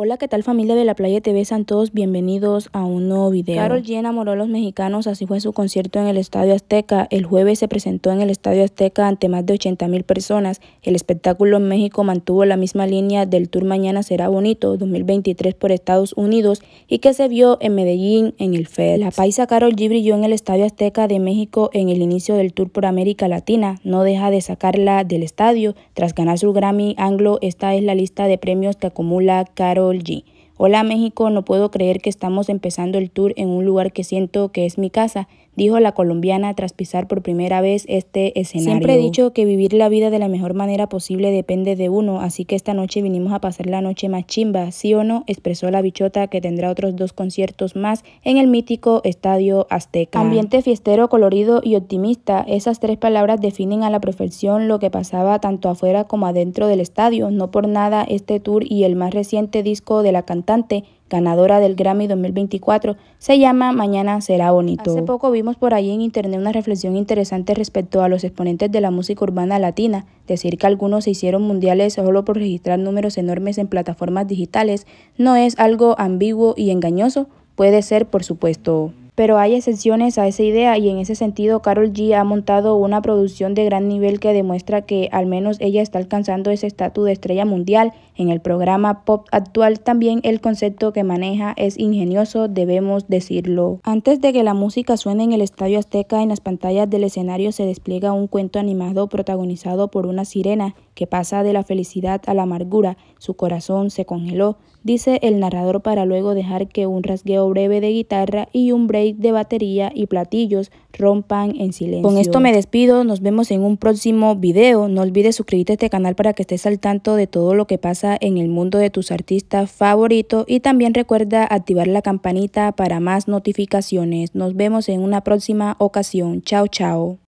Hola, ¿qué tal familia de la Playa TV? besan todos bienvenidos a un nuevo video. Carol G enamoró a los mexicanos, así fue su concierto en el Estadio Azteca. El jueves se presentó en el Estadio Azteca ante más de 80 mil personas. El espectáculo en México mantuvo la misma línea del tour Mañana Será Bonito 2023 por Estados Unidos y que se vio en Medellín en el FED. La paisa Carol G brilló en el Estadio Azteca de México en el inicio del tour por América Latina. No deja de sacarla del estadio. Tras ganar su Grammy Anglo, esta es la lista de premios que acumula Carol G. Hola México, no puedo creer que estamos empezando el tour en un lugar que siento que es mi casa, dijo la colombiana tras pisar por primera vez este escenario. Siempre he dicho que vivir la vida de la mejor manera posible depende de uno, así que esta noche vinimos a pasar la noche más chimba, sí o no, expresó la bichota que tendrá otros dos conciertos más en el mítico Estadio Azteca. Ambiente fiestero, colorido y optimista, esas tres palabras definen a la profesión lo que pasaba tanto afuera como adentro del estadio, no por nada este tour y el más reciente disco de la cantante ganadora del Grammy 2024, se llama Mañana será bonito. Hace poco vimos por ahí en internet una reflexión interesante respecto a los exponentes de la música urbana latina. Decir que algunos se hicieron mundiales solo por registrar números enormes en plataformas digitales no es algo ambiguo y engañoso, puede ser por supuesto pero hay excepciones a esa idea y en ese sentido Carol G ha montado una producción de gran nivel que demuestra que al menos ella está alcanzando ese estatus de estrella mundial. En el programa Pop actual también el concepto que maneja es ingenioso, debemos decirlo. Antes de que la música suene en el Estadio Azteca, en las pantallas del escenario se despliega un cuento animado protagonizado por una sirena que pasa de la felicidad a la amargura, su corazón se congeló, dice el narrador para luego dejar que un rasgueo breve de guitarra y un break de batería y platillos rompan en silencio. Con esto me despido, nos vemos en un próximo video. No olvides suscribirte a este canal para que estés al tanto de todo lo que pasa en el mundo de tus artistas favoritos y también recuerda activar la campanita para más notificaciones. Nos vemos en una próxima ocasión. Chao, chao.